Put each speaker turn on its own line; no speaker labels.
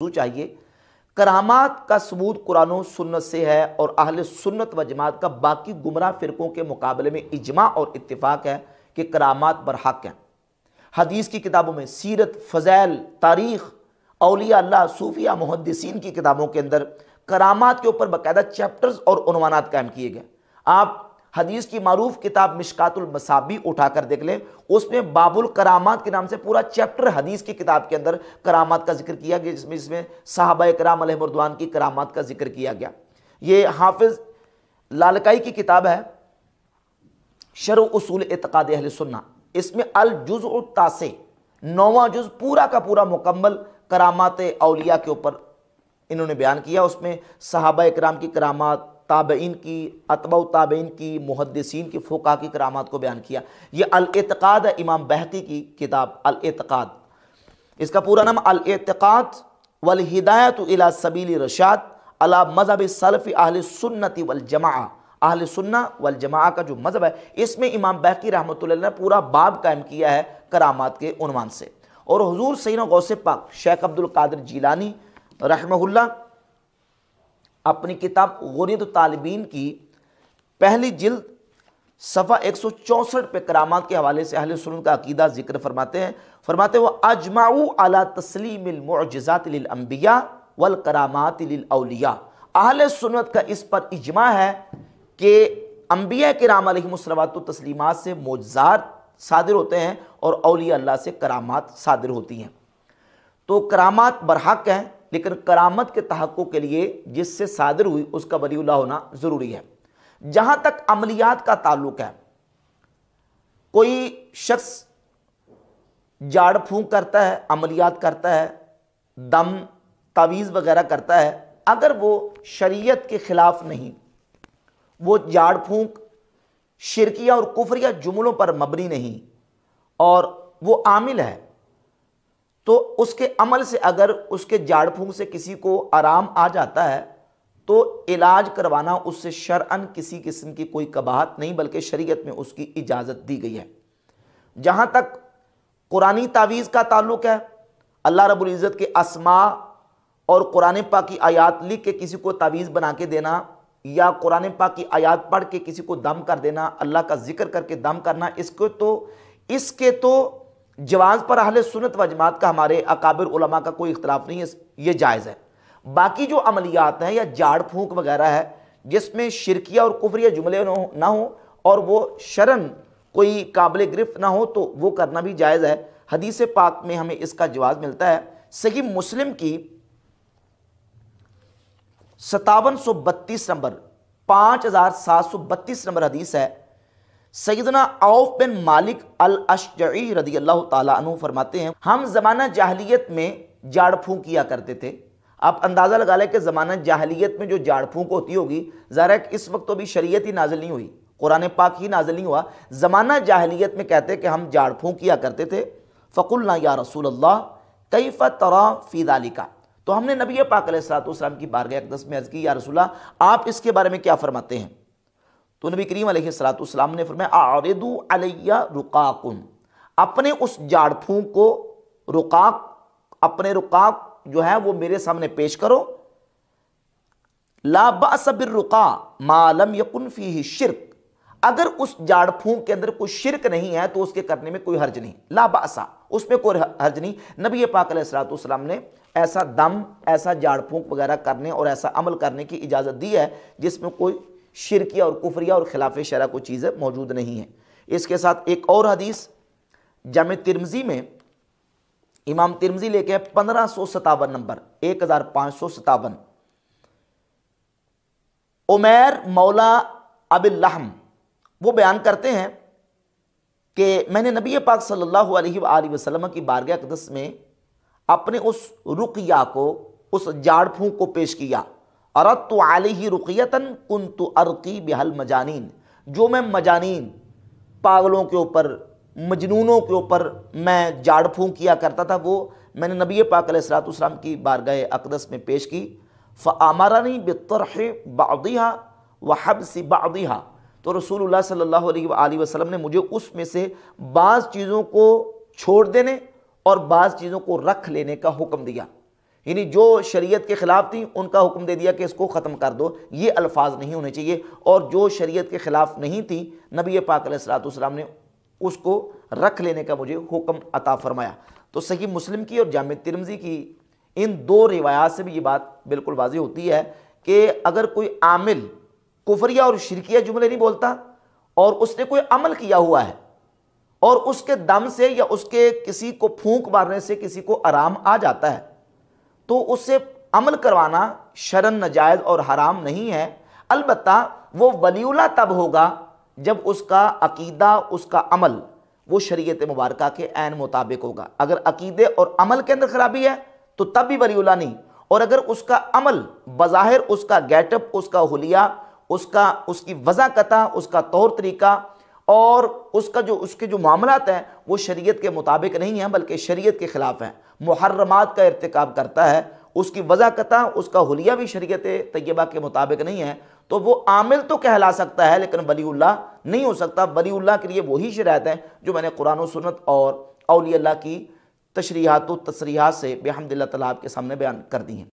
क्यों चाहिए करामात का सबूत कुरान सुन्नत से है और अहल सुन्नत व जमात का बाकी गुमराह फ़िरक़ों के मुकाबले में इजमा और इतफ़ाक़ है कि करामात हक हैं हदीस की किताबों में सीरत फ़ज़ैल तारीख़ अलिया अल्लाह सूफिया मुहदसिन की किताबों के अंदर करामात के ऊपर बाकायदा चैप्टर्स और उनवानात कायम किए गए आप हदीस की मरूफ किताब मिशकातुल मसाबी उठाकर देख लें उसमें बाबुल करामात के नाम से पूरा चैप्टर हदीस की किताब के अंदर करामात का जिक्र किया गया जिसमें इसमें साहब कराम अलहमरदान की करामात का जिक्र किया गया ये हाफिज लालकाई की किताब है शर उसूल इतकाद अहल सुन्ना इसमें अल जुज़ तासे नौवा जुज़ पूरा का पूरा मुकम्मल करामात अलिया के ऊपर इन्होंने बयान किया उसमें साहबा कराम की करामात ताबेन की अतबा ताबेन की मुहदसिन की फोका की करामात को बयान किया ये अलतक़ाद है इमाम बहती की किताब अलतक़ाद इसका पूरा नाम अलतक़ाद वल हिदायत अला सबील रशाद अला मज़हब सलफ़ आहल सुन्नति वल जमा आहल सुन्ना वल जमा का जो मज़हब है इसमें इमाम बहकी रहमत ने पूरा बाब कायम किया है कराम के उनवान से और हजूर सैन गौसे पाक शेख अब्दुल जीलानी रहमहुल्ला अपनी किताब गरीद तालबीन की पहली जिल्द सफ़ा एक सौ चौंसठ पे कराम के हवाले से अहल सुन का अकीदा जिक्र फरमाते हैं फरमाते वह अजमाऊ अला तस्लीमजात वल करामातलिया अलिया अहल सुनत का इस पर इजमा है कि अम्बिया के राम तो तस्लीमत से मोजात सादिर होते हैं और अलिया अल्लाह से करामात सादिर होती हैं तो करामात बरहक हैं लेकिन करामत के तहक़ के लिए जिससे सादर हुई उसका वलीउल्ला होना ज़रूरी है जहाँ तक अमलियात का ताल्लुक है कोई शख्स जाड़ फूँक करता है अमलियात करता है दम तावीज़ वगैरह करता है अगर वो शरीयत के ख़िलाफ़ नहीं वो जाड़ फूँक शिरकिया और कुफरिया जुमलों पर मबनी नहीं और वो आमिल है तो उसके अमल से अगर उसके जाड़ फूंक से किसी को आराम आ जाता है तो इलाज करवाना उससे शरअन किसी किस्म की कोई कबाहत नहीं बल्कि शरीयत में उसकी इजाज़त दी गई है जहाँ तक कुरानी तावीज़ का ताल्लुक है अल्लाह रब्बुल इज़्ज़त के असमा और कुरान पाक की आयात लिख के किसी को तावीज़ बना के देना या कुरान पाक की आयात पढ़ के किसी को दम कर देना अल्लाह का जिक्र करके दम करना इसको तो इसके तो जवाज पर अहल सुनत व जमात का हमारे अकाबिर उलमा का कोई इख्तलाफ नहीं है ये जायज़ है बाकी जो अमलियात हैं या झाड़ फूँक वगैरह है जिसमें शिरकिया और कुफरिया जुमले ना हो और वो शरण कोई काबिल गिरफ्त ना हो तो वो करना भी जायज़ है हदीस पाक में हमें इसका जवाब मिलता है सही मुस्लिम की सतावन सौ बत्तीस नंबर पाँच हज़ार सात सौ बत्तीस नंबर हदीस है सैदना औफ बिन मालिक अल अशी रदी अल्लाह तु फरमाते हैं हम ज़माना जाहलीत में जाड़ फूँक किया करते थे आप अंदाज़ा लगा लें कि ज़माना जाहलीत में जो जाड़ फूँक होती होगी ज़रा इस वक्त तो अभी शरीय ही नाजिल नहीं हुई कुरान पाक ही नाजिल नहीं हुआ ज़माना जाहलीत में कहते कि हम जाड़ फूँक किया करते थे फ़कुल्ला या रसूल अल्लाह कैफ़ तरा फ़ीदालिका तो हमने नबी पाकाम की बारगह अकदस में अर्ज़ की या रसूल आप इसके बारे में क्या फ़रमाते हैं तो नबी करीम सलाम ने फरमाया आरदू अलैया रुकाकुम अपने उस जाड़ फूक को रुकाक अपने रुकाक जो है वो मेरे सामने पेश करो लाबासबिर रुका मालम यकुन फी शिरक अगर उस जाड़ फूक के अंदर कोई शिरक नहीं है तो उसके करने में कोई हर्ज नहीं लाबासा उसमें कोई हर्ज नहीं नबी पाक सलाम ने ऐसा दम ऐसा जाड़ फूंक वगैरह करने और ऐसा अमल करने की इजाज़त दी है जिसमें कोई शिरकिया और कुफरिया और खिलाफ शरा को चीज़ें मौजूद नहीं हैं इसके साथ एक और हदीस जाम तिरमजी में इमाम तिरमजी लेके पंद्रह सौ सतावन नंबर एक हज़ार पाँच सौ सतावन उमैर मौला अबिल्लाहम वो बयान करते हैं कि मैंने नबी पाक सल्लल्लाहु अलैहि वसल्लम की बारगाह में अपने उस रुकिया को उस जाड़ फूँक को पेश किया अरत आली ही रुकियतन कुन तो अरकी बेहल मजानीन जो मैं मजानीन पागलों के ऊपर मजनूनों के ऊपर मैं जाड़ किया करता था वो मैंने नबी पाक सलातम की बारगाह अकदस में पेश की फ़ामारानी बतरह बाउदिहा व हब सी बाउदिहा तो रसूलुल्लाह सल्लल्लाहु अलैहि वसल्लम ने मुझे उसमें से बाज़ चीज़ों को छोड़ देने और बाज़ चीज़ों को रख लेने का हुक्म दिया यानी जो शरीयत के ख़िलाफ़ थी उनका हुक्म दे दिया कि इसको ख़त्म कर दो ये अल्फाज नहीं होने चाहिए और जो शरीयत के ख़िलाफ़ नहीं थी नबी पाक ने उसको रख लेने का मुझे हुक्म अता फरमाया तो सही मुस्लिम की और जाम तिरमजी की इन दो रिवायात से भी ये बात बिल्कुल वाजी होती है कि अगर कोई आमिल कुफरिया और शिरकिया जुमले नहीं बोलता और उसने कोई अमल किया हुआ है और उसके दम से या उसके किसी को फूंक मारने से किसी को आराम आ जाता है तो उससे अमल करवाना शरण नजायज़ और हराम नहीं है अलबत् वो वलीउला तब होगा जब उसका अकीदा उसका अमल वो शरीयत मुबारक के आन मुताबिक होगा अगर अकीदे और अमल के अंदर ख़राबी है तो तब भी वलीउला नहीं और अगर उसका अमल बज़ाहिर उसका गेटअप उसका हुलिया उसका उसकी वज़ाकता उसका तौर तरीका और उसका जो उसके जो मामलात हैं वो शरीयत के मुताबिक नहीं हैं बल्कि शरीयत के ख़िलाफ़ हैं मुहर्रमात का इरतकब करता है उसकी वजाकता उसका हलिया भी शरीयत तय्यबा के मुताबिक नहीं है तो वो आमिल तो कहला सकता है लेकिन वलील्ला नहीं हो सकता वलील्ला के लिए वही शरात है जो मैंने कुरान सुनत और अलिया की तशरीहत तसरीहत से बेहमदिल्ला तला आपके सामने बयान कर दी हैं